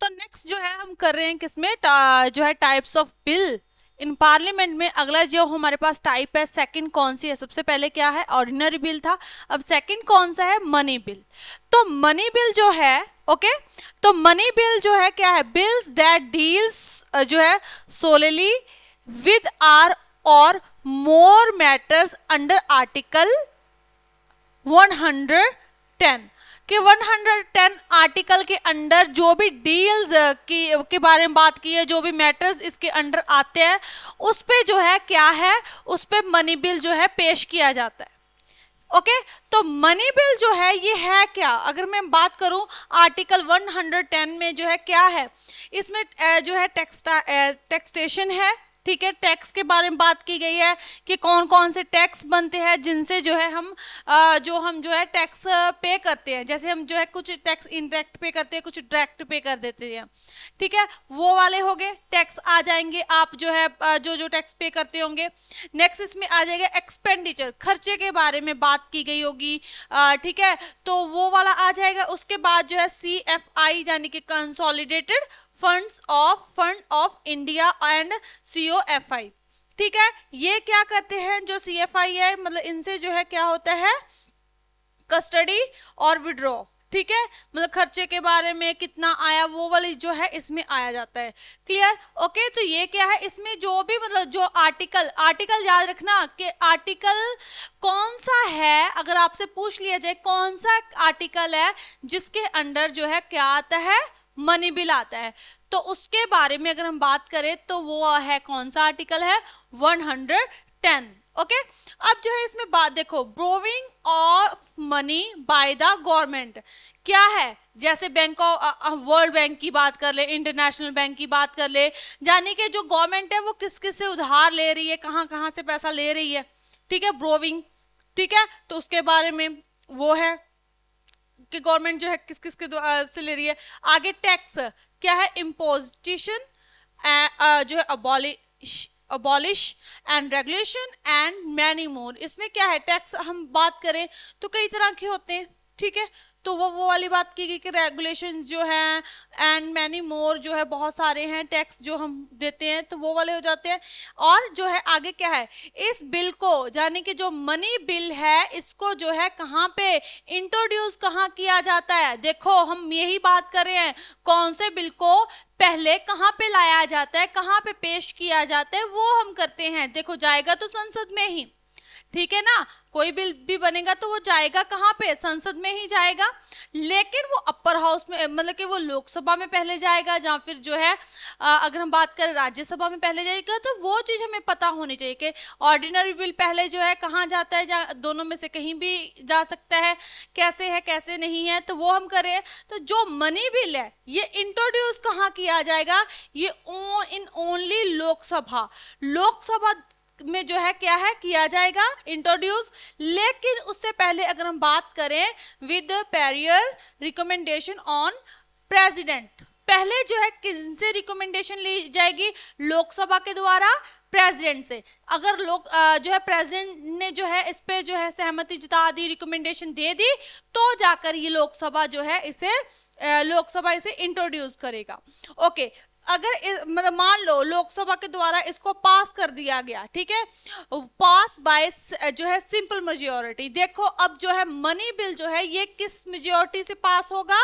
तो नेक्स्ट जो है हम कर रहे हैं किसमें जो है types of bill in parliament में अगला जो हमारे पास टाइप है सेकंड कौन सी है सबसे पहले क्या है ऑर्डिनरी बिल था अब सेकंड कौन सा है मनी बिल तो मनी बिल जो है ओके okay? तो मनी बिल जो है क्या है बिल्स दैट डील्स जो है सोलेली विद आर और मोर मैटर्स अंडर आर्टिकल 110 कि 110 आर्टिकल के अंडर जो भी डील्स की के बारे में बात की है जो भी मैटर्स इसके अंडर आते हैं उस पर जो है क्या है उस पर मनी बिल जो है पेश किया जाता है ओके okay? तो मनी बिल जो है ये है क्या अगर मैं बात करूं आर्टिकल 110 में जो है क्या है इसमें जो है टेक्सटा टेक्सटेशन है ठीक है टैक्स के बारे में बात की गई है कि कौन कौन से टैक्स बनते हैं जिनसे जो है हम जो हम जो है टैक्स पे करते हैं जैसे हम जो है कुछ टैक्स इनडायरेक्ट पे करते हैं कुछ डायरेक्ट पे कर देते हैं ठीक है वो वाले हो गए टैक्स आ जाएंगे आप जो है जो जो टैक्स पे करते होंगे नेक्स्ट इसमें आ जाएगा एक्सपेंडिचर खर्चे के बारे में बात की गई होगी ठीक है तो वो वाला आ जाएगा उसके बाद जो है सी एफ आई यानी कि consolidated funds of fund of India and I ठीक है ये क्या करते हैं जो सी एफ आई है मतलब इनसे जो है क्या होता है कस्टडी और विड्रॉ ठीक है मतलब खर्चे के बारे में कितना आया वो वाली जो है इसमें आया जाता है क्लियर ओके तो ये क्या है इसमें जो भी मतलब जो आर्टिकल आर्टिकल याद रखना कि आर्टिकल कौन सा है अगर आपसे पूछ लिया जाए कौन सा आर्टिकल है जिसके अंडर जो है क्या आता है मनी बिल आता है तो उसके बारे में अगर हम बात करें तो वो है कौन सा आर्टिकल है 110 ओके अब जो है इसमें बात देखो borrowing of money by the government क्या है जैसे बैंक ऑफ वर्ल्ड बैंक की बात कर ले इंटरनेशनल बैंक की बात कर ले यानी कि जो गवर्नमेंट है वो किस किस से उधार ले रही है कहाँ कहाँ से पैसा ले रही है ठीक है ब्रोविंग ठीक है तो उसके बारे में वो है कि गवर्नमेंट जो है किस किस के से ले रही है आगे टैक्स क्या है इम्पोजिशन जो है abolish abolish and regulation and many more इसमें क्या है टैक्स हम बात करें तो कई तरह के होते हैं ठीक है तो वो वो वाली बात की गई कि रेगुलेशन जो है एंड मैनी मोर जो है बहुत सारे हैं टैक्स जो हम देते हैं तो वो वाले हो जाते हैं और जो है आगे क्या है इस बिल को यानी कि जो मनी बिल है इसको जो है कहाँ पे इंट्रोड्यूस कहाँ किया जाता है देखो हम यही बात कर रहे हैं कौन से बिल को पहले कहाँ पे लाया जाता है कहाँ पे पेश किया जाता है वो हम करते हैं देखो जाएगा तो संसद में ही ठीक है ना कोई बिल भी बनेगा तो वो जाएगा कहाँ पे संसद में ही जाएगा लेकिन वो अपर हाउस में मतलब कि वो लोकसभा में पहले जाएगा या फिर जो है अगर हम बात करें राज्यसभा में पहले जाएगा तो वो चीज हमें पता होनी चाहिए कि ऑर्डिनरी बिल पहले जो है कहाँ जाता है जा, दोनों में से कहीं भी जा सकता है कैसे है कैसे नहीं है तो वो हम करें तो जो मनी बिल है ये इंट्रोड्यूस कहाँ किया जाएगा ये इन ओनली लोकसभा लोकसभा में जो है क्या है किया जाएगा इंट्रोड्यूस लेकिन उससे पहले अगर हम बात करें with prior recommendation on president पहले जो है किनसे रिकमेंडेशन ली जाएगी लोकसभा के द्वारा प्रेसिडेंट से अगर लोग जो है प्रेसिडेंट ने जो है इस पे जो है सहमति जता दी रिकमेंडेशन दे दी तो जाकर ये लोकसभा जो है इसे लोकसभा इसे इंट्रोड्यूस करेगा ओके अगर मतलब मान लो लोकसभा के द्वारा इसको पास कर दिया गया ठीक है पास बाय जो है सिंपल मेजोरिटी देखो अब जो है मनी बिल जो है ये किस मेजोरिटी से पास होगा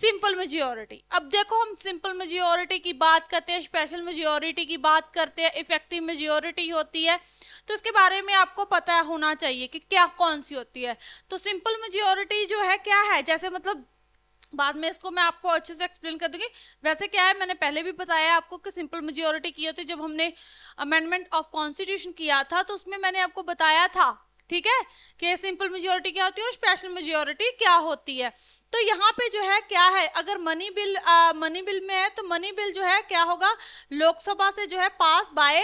सिंपल मेजोरिटी अब देखो हम सिंपल मेजोरिटी की बात करते हैं स्पेशल मेजोरिटी की बात करते हैं इफेक्टिव मेजोरिटी होती है तो इसके बारे में आपको पता होना चाहिए कि क्या कौन सी होती है तो सिंपल मेजोरिटी जो है क्या है जैसे मतलब बाद में इसको मैं आपको अच्छे से एक्सप्लेन कर दूंगी वैसे क्या है मैंने पहले भी बताया आपको कि सिंपल मेजोरिटी की होती जब हमने अमेंडमेंट ऑफ कॉन्स्टिट्यूशन किया था तो उसमें मैंने आपको बताया था ठीक है कि सिंपल मेजोरिटी क्या होती है और स्पेशल मेजोरिटी क्या होती है तो यहाँ पे जो है क्या है अगर मनी बिल मनी बिल में है तो मनी बिल जो है क्या होगा लोकसभा से जो है पास बाय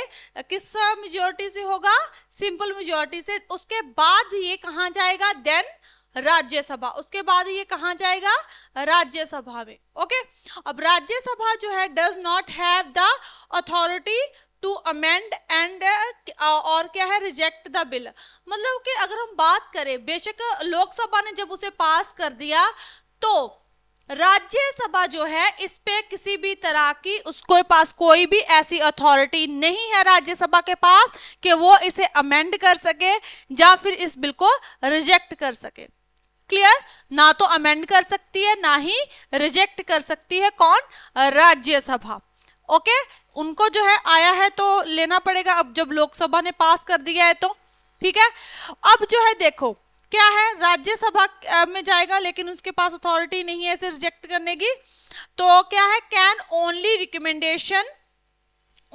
किस मेजोरिटी से होगा सिंपल मेजोरिटी से उसके बाद ये कहा जाएगा देन राज्यसभा उसके बाद ये कहा जाएगा राज्यसभा में ओके अब राज्यसभा जो है does not have the authority to amend and और क्या है रिजेक्ट द बिल मतलब कि अगर हम बात करें बेशक लोकसभा ने जब उसे पास कर दिया तो राज्यसभा जो है इस पे किसी भी तरह की उसके पास कोई भी ऐसी अथॉरिटी नहीं है राज्यसभा के पास कि वो इसे अमेंड कर सके या फिर इस बिल को रिजेक्ट कर सके क्लियर ना तो अमेंड कर सकती है ना ही रिजेक्ट कर सकती है कौन राज्यसभा ओके उनको जो है आया है तो लेना पड़ेगा अब जब लोकसभा ने पास कर दिया है तो ठीक है अब जो है देखो क्या है राज्यसभा में जाएगा लेकिन उसके पास अथॉरिटी नहीं है इसे रिजेक्ट करने की तो क्या है कैन ओनली रिकमेंडेशन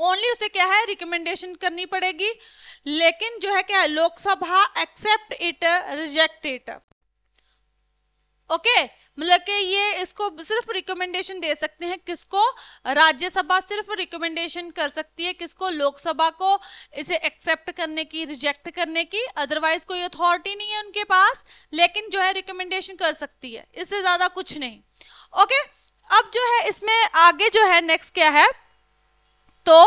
ओनली उसे क्या है रिकमेंडेशन करनी पड़ेगी लेकिन जो है क्या है Lok Sabha accept it reject it okay मतलब कि ये इसको सिर्फ रिकमेंडेशन दे सकते हैं किसको राज्यसभा सिर्फ रिकमेंडेशन कर सकती है किसको लोकसभा को इसे एक्सेप्ट करने की रिजेक्ट करने की अदरवाइज कोई अथॉरिटी नहीं है उनके पास लेकिन जो है रिकमेंडेशन कर सकती है इससे ज्यादा कुछ नहीं ओके अब जो है इसमें आगे जो है नेक्स्ट क्या है तो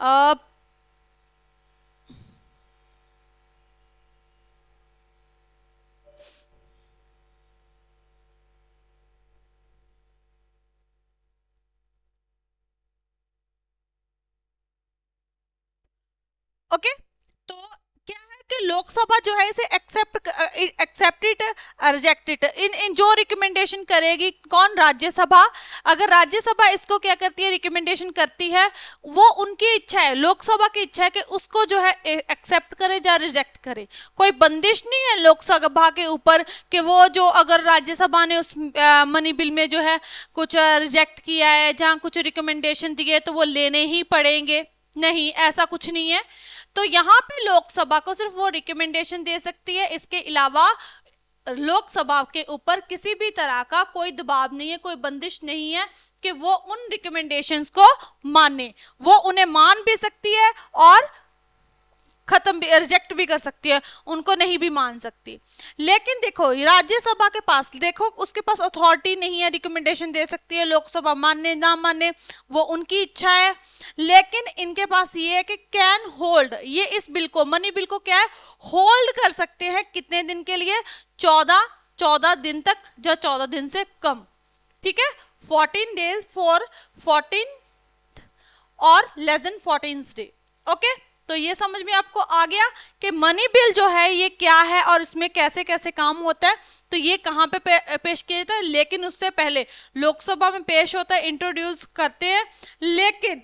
आ, कि लोकसभा जो है इसे एक्सेप्ट एक्सेप्टेड रिजेक्टेड इन इन जो रिकमेंडेशन करेगी कौन राज्यसभा अगर राज्यसभा इसको क्या करती है रिकमेंडेशन करती है वो उनकी इच्छा है लोकसभा की इच्छा है कि उसको जो है एक्सेप्ट करे या रिजेक्ट करे कोई बंदिश नहीं है लोकसभा के ऊपर कि वो जो अगर राज्यसभा ने उस मनी बिल में जो है कुछ रिजेक्ट किया है जहाँ कुछ रिकमेंडेशन दिए तो वो लेने ही पड़ेंगे नहीं ऐसा कुछ नहीं है तो यहाँ पे लोकसभा को सिर्फ वो रिकमेंडेशन दे सकती है इसके अलावा लोकसभा के ऊपर किसी भी तरह का कोई दबाव नहीं है कोई बंदिश नहीं है कि वो उन रिकमेंडेशंस को माने वो उन्हें मान भी सकती है और खत्म भी रिजेक्ट भी कर सकती है उनको नहीं भी मान सकती लेकिन देखो राज्यसभा के पास देखो उसके पास अथॉरिटी नहीं है रिकमेंडेशन दे सकती है लोकसभा मानने ना मानने वो उनकी इच्छा है लेकिन इनके पास ये है कि कैन होल्ड ये इस बिल को मनी बिल को क्या है होल्ड कर सकते हैं कितने दिन के लिए चौदह चौदह दिन तक या चौदह दिन से कम ठीक है फोर्टीन डेज फॉर फोर्टीन और less than fourteen day okay तो ये समझ में आपको आ गया कि मनी बिल जो है ये क्या है और इसमें कैसे कैसे काम होता है तो ये कहाँ पे, पेश किया जाता है लेकिन उससे पहले लोकसभा में पेश होता है इंट्रोड्यूस करते हैं लेकिन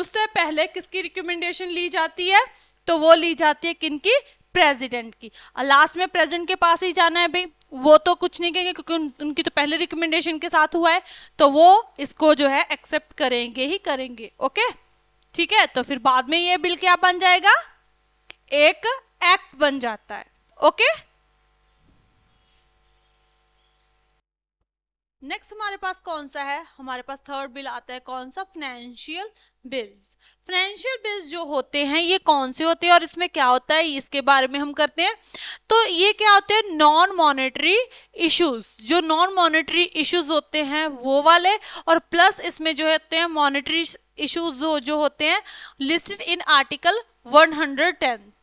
उससे पहले किसकी रिकमेंडेशन ली जाती है तो वो ली जाती है की प्रेसिडेंट की लास्ट में प्रेसिडेंट के पास ही जाना है भाई वो तो कुछ नहीं कहेंगे क्योंकि उनकी तो पहले रिकमेंडेशन के साथ हुआ है तो वो इसको जो है एक्सेप्ट करेंगे ही करेंगे ओके ठीक है तो फिर बाद में ये बिल क्या बन जाएगा एक एक्ट बन जाता है ओके नेक्स्ट हमारे पास कौन सा है हमारे पास थर्ड बिल आता है कौन सा फाइनेंशियल बिल्स फाइनेंशियल बिल्स जो होते हैं ये कौन से होते हैं और इसमें क्या होता है इसके बारे में हम करते हैं तो ये क्या होते हैं नॉन मॉनेटरी इश्यूज जो नॉन मॉनेटरी इश्यूज होते हैं वो वाले और प्लस इसमें जो होते हैं मॉनेटरी इशूज़ जो, होते हैं लिस्टेड इन आर्टिकल वन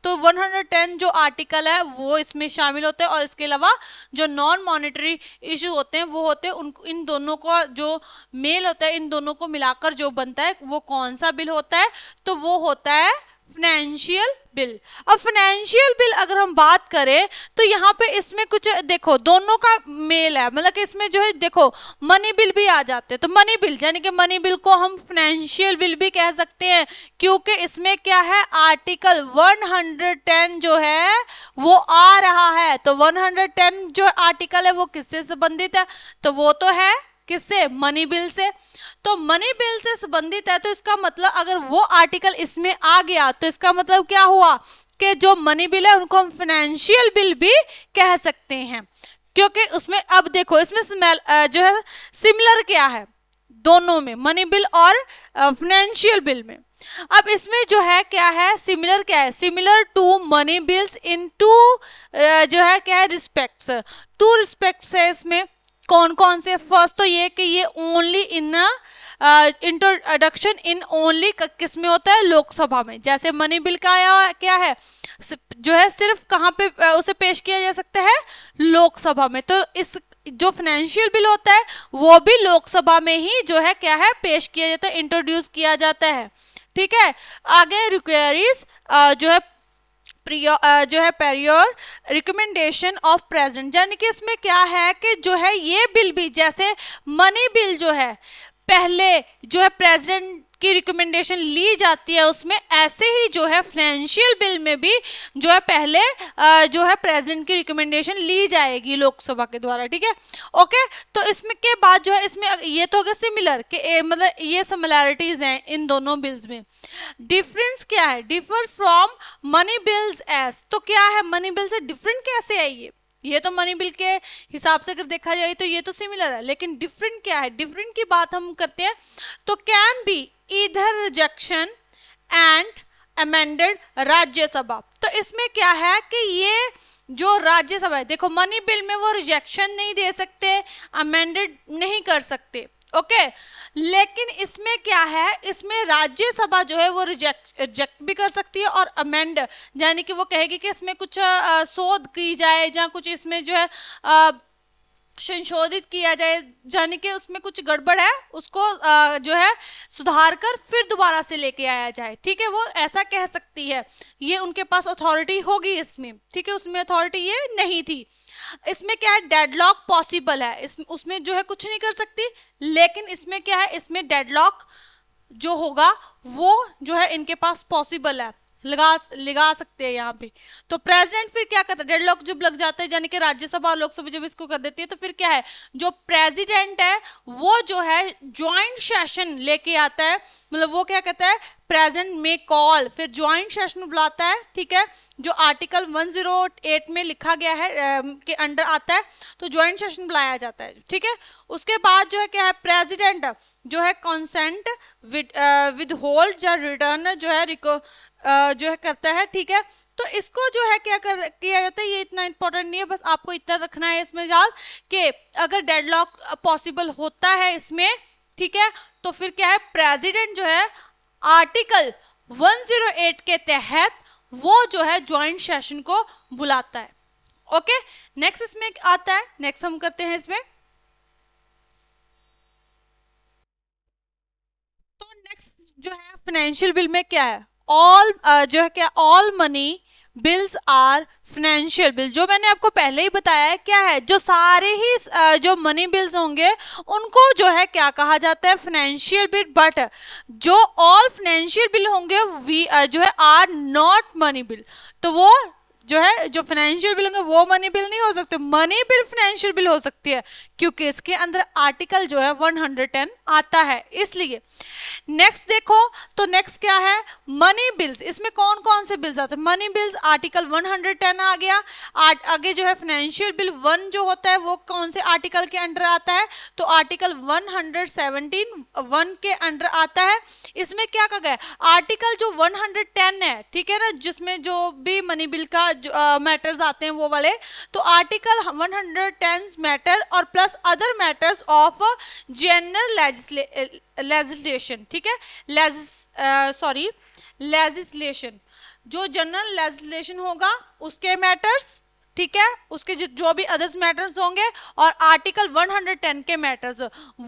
तो 110 जो आर्टिकल है वो इसमें शामिल होते हैं और इसके अलावा जो नॉन मॉनिटरी इशू होते हैं वो होते हैं उन इन दोनों का जो मेल होता है इन दोनों को मिलाकर जो बनता है वो कौन सा बिल होता है तो वो होता है फाइनेंशियल बिल अब फाइनेंशियल बिल अगर हम बात करें तो यहाँ पे इसमें कुछ देखो दोनों का मेल है मतलब कि इसमें जो है देखो मनी बिल भी आ जाते हैं तो मनी बिल यानी कि मनी बिल को हम फाइनेंशियल बिल भी कह सकते हैं क्योंकि इसमें क्या है आर्टिकल 110 जो है वो आ रहा है तो 110 जो आर्टिकल है वो किससे संबंधित है तो वो तो है किससे मनी बिल से तो मनी बिल से संबंधित है तो इसका मतलब अगर वो आर्टिकल इसमें आ गया तो इसका मतलब क्या हुआ कि जो मनी बिल है उनको हम फाइनेंशियल बिल भी कह सकते हैं क्योंकि उसमें अब देखो इसमें स्मेल जो है सिमिलर क्या है दोनों में मनी बिल और फाइनेंशियल बिल में अब इसमें जो है क्या है सिमिलर क्या है similar to money bills in two जो है क्या है रिस्पेक्ट्स टू रिस्पेक्ट्स है इसमें कौन कौन से फर्स्ट तो ये कि ये only in introduction in only किस में होता है लोकसभा में जैसे मनी बिल का आया क्या है जो है सिर्फ कहाँ पे uh, उसे पेश किया जा सकता है लोकसभा में तो इस जो फाइनेंशियल बिल होता है वो भी लोकसभा में ही जो है क्या है पेश किया जाता है इंट्रोड्यूस किया जाता है ठीक है आगे रिक्वायरीज uh, जो है Uh, जो है पेरियोर रिकमेंडेशन ऑफ प्रेजेंट यानी कि इसमें क्या है कि जो है ये बिल भी जैसे मनी बिल जो है पहले जो है प्रेजेंट की रिकमेंडेशन ली जाती है उसमें ऐसे ही जो है फाइनेंशियल बिल में भी जो है पहले जो है प्रेसिडेंट की रिकमेंडेशन ली जाएगी लोकसभा के द्वारा ठीक है ओके तो इसमें के बाद जो है इसमें ये तो होगा सिमिलर कि ए, मतलब ये सिमिलैरिटीज हैं इन दोनों बिल्स में डिफरेंस क्या है differ from money bills as तो क्या है मनी बिल से डिफरेंट कैसे है ये ये तो मनी बिल के हिसाब से अगर देखा जाए तो ये तो सिमिलर है लेकिन डिफरेंट क्या है डिफरेंट की बात हम करते हैं तो can be either rejection and amended Rajya Sabha तो इसमें क्या है कि ये जो राज्यसभा है देखो मनी बिल में वो रिजेक्शन नहीं दे सकते अमेंडेड नहीं कर सकते ओके लेकिन इसमें क्या है इसमें राज्यसभा जो है वो रिजेक्ट रिजेक्ट भी कर सकती है और अमेंड यानी कि वो कहेगी कि इसमें कुछ शोध की जाए या कुछ इसमें जो है आ, संशोधित किया जाए जाने कि उसमें कुछ गड़बड़ है उसको आ, जो है सुधार कर फिर दोबारा से लेके आया जाए ठीक है वो ऐसा कह सकती है ये उनके पास अथॉरिटी होगी इसमें ठीक है उसमें अथॉरिटी ये नहीं थी इसमें क्या है डेडलॉक पॉसिबल है इस उसमें जो है कुछ नहीं कर सकती लेकिन इसमें क्या है इसमें डेडलॉक जो होगा वो जो है इनके पास पॉसिबल है लगा लगा सकते हैं यहाँ पे तो प्रेसिडेंट फिर क्या करता है डेडलॉक जब लग जाता है यानी कि राज्यसभा और लोकसभा जब इसको कर देती है तो फिर क्या है जो प्रेसिडेंट है वो जो है ज्वाइंट सेशन लेके आता है मतलब वो क्या कहता है प्रेजेंट में कॉल फिर ज्वाइंट सेशन बुलाता है ठीक है जो आर्टिकल 108 में लिखा गया है आ, के अंडर आता है तो ज्वाइंट सेशन बुलाया जाता है ठीक है उसके बाद जो है क्या है प्रेजिडेंट जो है कॉन्सेंट विद होल्ड या रिटर्न जो है रिको जो है करता है ठीक है तो इसको जो है क्या कर किया जाता है ये इतना इंपॉर्टेंट नहीं है बस आपको इतना रखना है इसमें याद कि अगर डेडलॉक पॉसिबल होता है इसमें ठीक है तो फिर क्या है प्रेसिडेंट जो है आर्टिकल 108 के तहत वो जो है ज्वाइंट सेशन को बुलाता है ओके नेक्स्ट इसमें आता है नेक्स्ट हम करते हैं इसमें तो नेक्स्ट जो है फाइनेंशियल बिल में क्या है ऑल जो है क्या all money bills are financial bill जो मैंने आपको पहले ही बताया है क्या है जो सारे ही जो मनी बिल्स होंगे उनको जो है क्या कहा जाता है फाइनेंशियल बिल बट जो ऑल फाइनेंशियल बिल होंगे वी जो है आर नॉट मनी बिल तो वो जो है जो फाइनेंशियल बिल होंगे वो मनी बिल नहीं हो सकते मनी बिल फाइनेंशियल बिल हो सकती है क्योंकि इसके अंदर आर्टिकल जो है 110 आता है इसलिए नेक्स्ट देखो तो नेक्स्ट क्या है मनी बिल्स इसमें कौन कौन से बिल्स आते हैं मनी बिल्स आर्टिकल 110 आ गया आगे जो है फाइनेंशियल बिल वन जो होता है वो कौन से आर्टिकल के अंडर आता है तो आर्टिकल 117 वन के अंडर आता है इसमें क्या कहा गया आर्टिकल जो 110 है ठीक है ना जिसमें जो भी मनी बिल का मैटर्स आते हैं वो वाले तो आर्टिकल 110 मैटर और plus plus other matters of general legislation ठीक है सॉरी लेजिस्लेशन uh, जो जनरल लेजिस्लेशन होगा उसके मैटर्स ठीक है उसके जो भी अदर्स मैटर्स होंगे और आर्टिकल 110 के मैटर्स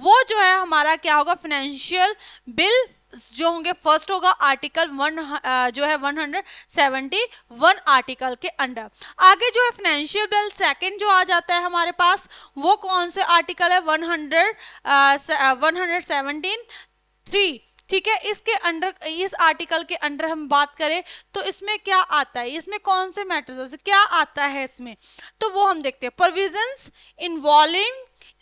वो जो है हमारा क्या होगा फाइनेंशियल बिल जो होंगे फर्स्ट होगा आर्टिकल वन जो है 171 आर्टिकल के अंडर आगे जो है फाइनेंशियल बिल सेकंड जो आ जाता है हमारे पास वो कौन से आर्टिकल है 100 सेवनटीन थ्री ठीक है इसके अंडर इस आर्टिकल के अंडर हम बात करें तो इसमें क्या आता है इसमें कौन से मैटर्स क्या आता है इसमें तो वो हम देखते हैं provisions involving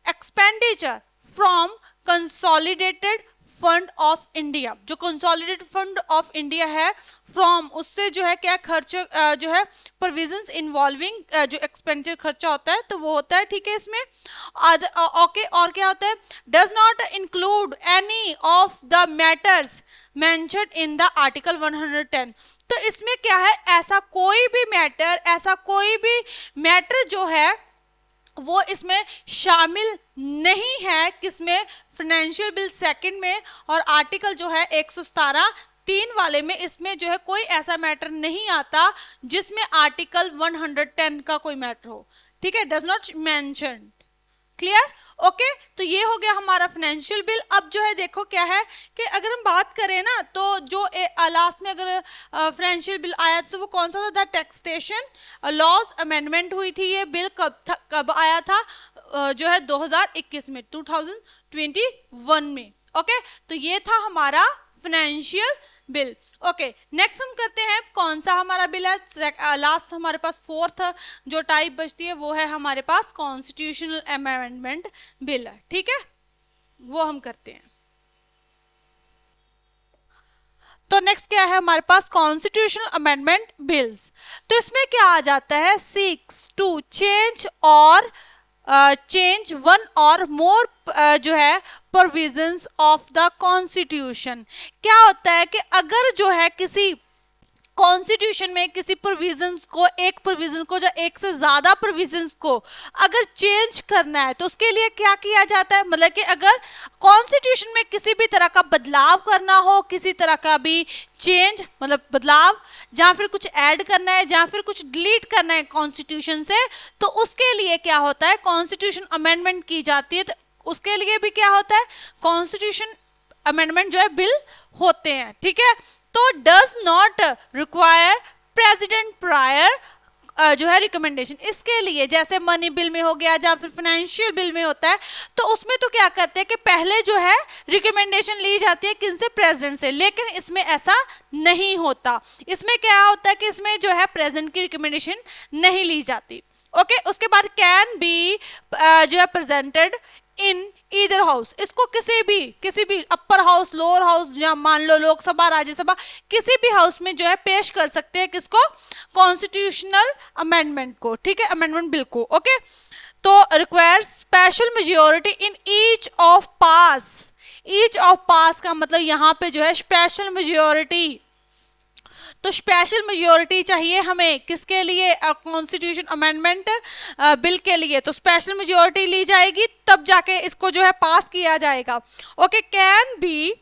expenditure from consolidated fund of India जो कंसोलिडेटेड फंड ऑफ इंडिया है फ्रॉम उससे जो है क्या खर्च जो है प्रोविजंस इन्वॉल्विंग जो एक्सपेंडिचर खर्चा होता है तो वो होता है ठीक है इसमें ओके और क्या होता है does not include any of the matters mentioned in the article 110 तो इसमें क्या है ऐसा कोई भी मैटर ऐसा कोई भी मैटर जो है वो इसमें शामिल नहीं है किसमें फाइनेंशियल बिल सेकंड में और आर्टिकल जो है एक तीन वाले में इसमें जो है कोई ऐसा मैटर नहीं आता जिसमें आर्टिकल 110 का कोई मैटर हो ठीक है does not mention clear okay तो ये हो गया हमारा फाइनेंशियल बिल अब जो है देखो क्या है कि अगर हम बात करें ना तो जो लास्ट में अगर फाइनेंशियल बिल आया तो वो कौन सा था टैक्सटेशन लॉस अमेंडमेंट हुई थी ये बिल कब था कब आया था जो है 2021 में 2021 में ओके okay? तो ये था हमारा फाइनेंशियल बिल ओके नेक्स्ट हम करते हैं कौन सा हमारा बिल है लास्ट uh, हमारे पास फोर्थ जो टाइप बचती है वो है हमारे पास कॉन्स्टिट्यूशनल अमेंडमेंट बिल है ठीक है वो हम करते हैं तो नेक्स्ट क्या है हमारे पास कॉन्स्टिट्यूशनल अमेंडमेंट बिल्स तो इसमें क्या आ जाता है सिक्स टू चेंज और चेंज वन और मोर जो है प्रोविजन ऑफ द कॉन्स्टिट्यूशन क्या होता है कि अगर जो है किसी कॉन्स्टिट्यूशन में किसी प्रोविजन को एक प्रोविजन को या एक से ज्यादा प्रोविजन को अगर चेंज करना है तो उसके लिए क्या किया जाता है मतलब कि अगर कॉन्स्टिट्यूशन में किसी भी तरह का बदलाव करना हो किसी तरह का भी चेंज मतलब बदलाव या फिर कुछ ऐड करना है या फिर कुछ डिलीट करना है कॉन्स्टिट्यूशन से तो उसके लिए क्या होता है कॉन्स्टिट्यूशन अमेंडमेंट की जाती है तो उसके लिए भी क्या होता है कॉन्स्टिट्यूशन अमेंडमेंट जो है बिल होते हैं ठीक है तो does not require president prior जो है रिकमेंडेशन इसके लिए जैसे मनी बिल में हो गया या फिर फाइनेंशियल बिल में होता है तो उसमें तो क्या करते हैं कि पहले जो है रिकमेंडेशन ली जाती है किनसे प्रेसिडेंट से लेकिन इसमें ऐसा नहीं होता इसमें क्या होता है कि इसमें जो है प्रेसिडेंट की रिकमेंडेशन नहीं ली जाती ओके okay? उसके बाद कैन बी जो है प्रेजेंटेड इन ईदर हाउस इसको किसी भी किसी भी अपर हाउस लोअर हाउस या मान लो लोकसभा राज्यसभा किसी भी हाउस में जो है पेश कर सकते हैं किसको कॉन्स्टिट्यूशनल अमेंडमेंट को ठीक है अमेंडमेंट बिल को ओके तो require special majority in each of pass each of pass का मतलब यहाँ पे जो है स्पेशल मेजोरिटी तो स्पेशल मेजोरिटी चाहिए हमें किसके लिए कॉन्स्टिट्यूशन अमेंडमेंट बिल के लिए तो स्पेशल मेजोरिटी ली जाएगी तब जाके इसको जो है पास किया जाएगा okay can be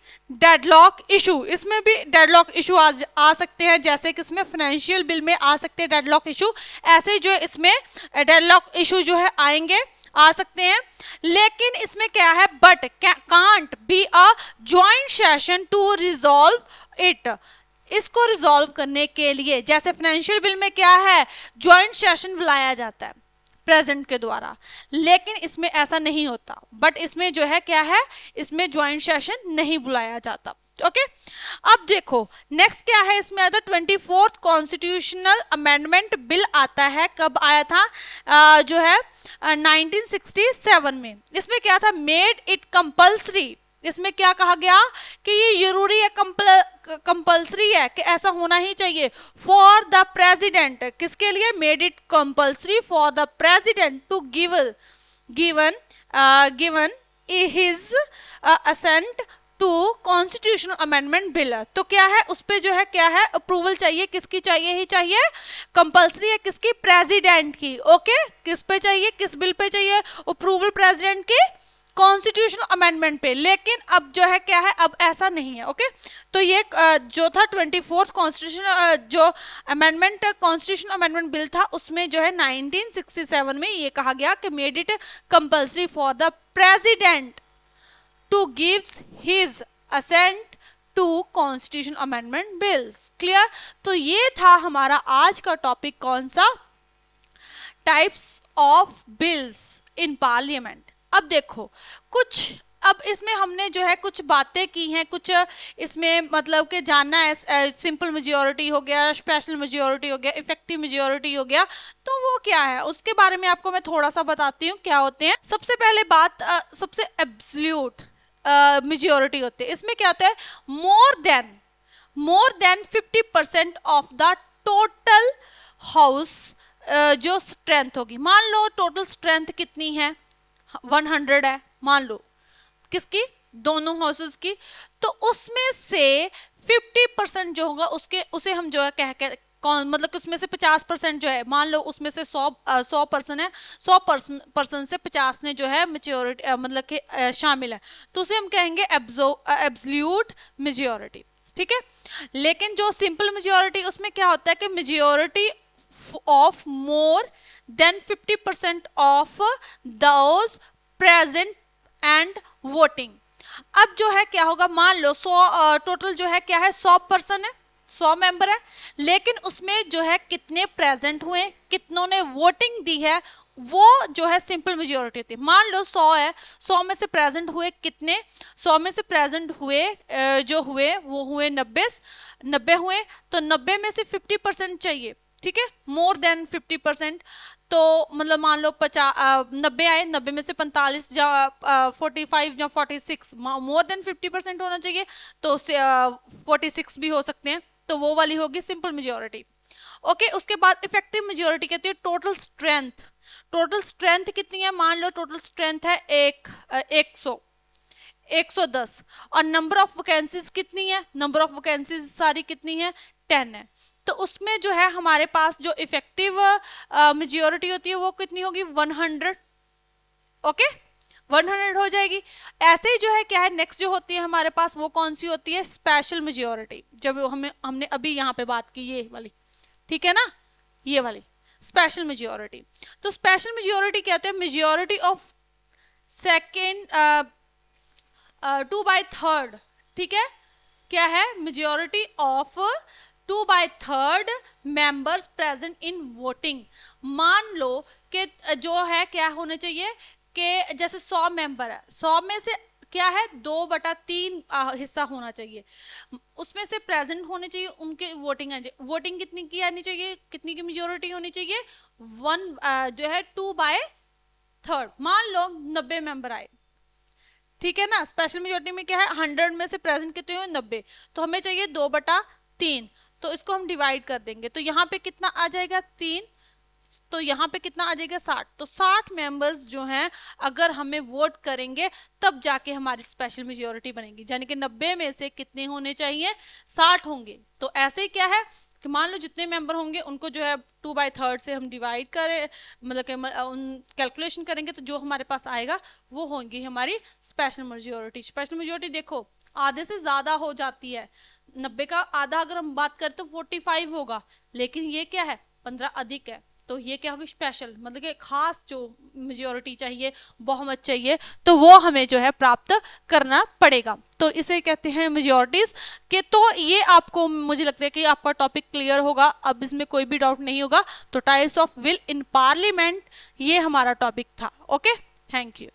deadlock issue इसमें भी डेडलॉक इशू आ, आ सकते हैं जैसे कि इसमें फाइनेंशियल बिल में आ सकते हैं डेडलॉक इशू ऐसे जो है इसमें डेडलॉक इशू जो है आएंगे आ सकते हैं लेकिन इसमें क्या है but can't be a joint session to resolve it इसको रिजोल्व करने के लिए जैसे फाइनेंशियल बिल में क्या है ज्वाइंट सेशन बुलाया जाता है प्रेजेंट के द्वारा लेकिन इसमें ऐसा नहीं होता बट इसमें जो है क्या है इसमें ज्वाइंट सेशन नहीं बुलाया जाता ओके अब देखो नेक्स्ट क्या है इसमें आता twenty fourth constitutional amendment bill आता है कब आया था आ, जो है नाइनटीन में इसमें क्या था मेड इट कंपल्सरी इसमें क्या कहा गया कि ये जरूरी है कंपल्सरी है कि ऐसा होना ही चाहिए फॉर द प्रेजिडेंट किसके लिए made it compulsory for the president to give given given his assent to constitutional amendment bill तो क्या है उस पर जो है क्या है अप्रूवल चाहिए किसकी चाहिए ही चाहिए कंपल्सरी है किसकी प्रेजिडेंट की ओके okay? किस पे चाहिए किस बिल पे चाहिए अप्रूवल प्रेजिडेंट की कॉन्स्टिट्यूशनल अमेंडमेंट पे लेकिन अब जो है क्या है अब ऐसा नहीं है ओके तो ये जो था ट्वेंटी फोर्थ कॉन्स्टिट्यूशन जो अमेंडमेंट कॉन्स्टिट्यूशन अमेंडमेंट बिल था उसमें जो है 1967 में ये कहा गया कि made it compulsory for the president to gives his assent to constitution amendment bills clear तो ये था हमारा आज का टॉपिक कौन सा types of bills in parliament अब देखो कुछ अब इसमें हमने जो है कुछ बातें की हैं कुछ इसमें मतलब के जानना है सिंपल मेजोरिटी हो गया स्पेशल मेजोरिटी हो गया इफेक्टिव मेजोरिटी हो गया तो वो क्या है उसके बारे में आपको मैं थोड़ा सा बताती हूँ क्या होते हैं सबसे पहले बात आ, सबसे एब्सल्यूट मेजोरिटी होती है इसमें क्या होता है more than more than fifty percent of the total house जो स्ट्रेंथ होगी मान लो टोटल स्ट्रेंथ कितनी है वन हंड्रेड है मान लो किसकी दोनों हाउसेस की तो उसमें से फिफ्टी परसेंट जो होगा उसके उसे हम जो है कह के कौन मतलब उसमें से पचास परसेंट जो है मान लो उसमें से सौ सौ परसेंट है सौ परसेंट से पचास ने जो है मेच्योरिटी मतलब कि शामिल है तो उसे हम कहेंगे एब्सोल्यूट मेजोरिटी ठीक है लेकिन जो सिंपल मेजोरिटी उसमें क्या होता है कि majority of more then 50% of those present and voting अब जो है क्या होगा मान लो सौ टोटल जो है क्या है सौ पर्सन है सौ मेंबर है लेकिन उसमें जो है कितने प्रेजेंट हुए कितनों ने वोटिंग दी है वो जो है सिंपल मेजोरिटी होती है मान लो सौ है सौ में से प्रेजेंट हुए कितने सौ में से प्रेजेंट हुए जो हुए वो हुए नब्बे नब्बे हुए तो नब्बे में से फिफ्टी परसेंट चाहिए ठीक है मोर देन फिफ्टी परसेंट तो मतलब मान लो पचास नब्बे आए नब्बे में से पैंतालीस या फोर्टी फाइव या forty six more than fifty percent होना चाहिए तो फोर्टी सिक्स भी हो सकते हैं तो वो वाली होगी सिंपल मेजोरिटी ओके okay, उसके बाद इफेक्टिव मेजोरिटी कहती है टोटल स्ट्रेंथ टोटल स्ट्रेंथ कितनी है मान लो टोटल स्ट्रेंथ है एक एक सौ एक सौ दस और नंबर ऑफ वैकेंसीज कितनी है नंबर ऑफ वैकेंसीज सारी कितनी है टेन है तो उसमें जो है हमारे पास जो इफेक्टिव मेजोरिटी होती है वो कितनी होगी 100 ओके okay? 100 हो जाएगी ऐसे ही जो है क्या है नेक्स्ट जो होती है हमारे पास वो कौन सी होती है स्पेशल मेजोरिटी जब हमें हमने अभी यहाँ पे बात की ये वाली ठीक है ना ये वाली स्पेशल मेजोरिटी तो स्पेशल मेजोरिटी क्या होती है majority of second two by third ठीक है क्या है majority of two by third members present in voting मान लो कि जो है क्या होने चाहिए कि जैसे सौ मेंबर है सौ में से क्या है दो बटा तीन हिस्सा होना चाहिए उसमें से प्रेजेंट होने चाहिए उनके वोटिंग वोटिंग कितनी की आनी चाहिए कितनी की मेजोरिटी होनी चाहिए वन जो है टू बाय थर्ड मान लो नब्बे मेंबर आए ठीक है ना स्पेशल मेजोरिटी में क्या है हंड्रेड में से प्रेजेंट कितने हुए नब्बे तो हमें चाहिए दो बटा तीन तो इसको हम डिवाइड कर देंगे तो यहाँ पे कितना आ जाएगा तीन तो यहाँ पे कितना आ जाएगा साठ तो साठ मेंबर्स जो हैं अगर हमें वोट करेंगे तब जाके हमारी स्पेशल मेजोरिटी बनेगी यानी कि नब्बे में से कितने होने चाहिए साठ होंगे तो ऐसे ही क्या है कि मान लो जितने मेंबर होंगे उनको जो है टू बाई थर्ड से हम डिवाइड करें मतलब कि उन कैलकुलेशन करेंगे तो जो हमारे पास आएगा वो होंगी हमारी स्पेशल मेजोरिटी स्पेशल मेजोरिटी देखो आधे से ज़्यादा हो जाती है नब्बे का आधा अगर हम बात करें तो फोर्टी फाइव होगा लेकिन ये क्या है पंद्रह अधिक है तो ये क्या होगी स्पेशल मतलब कि खास जो मेजोरिटी चाहिए बहुमत चाहिए तो वो हमें जो है प्राप्त करना पड़ेगा तो इसे कहते हैं मेजोरिटीज के तो ये आपको मुझे लगता है कि आपका टॉपिक क्लियर होगा अब इसमें कोई भी डाउट नहीं होगा तो types of bill in parliament ये हमारा टॉपिक था ओके थैंक यू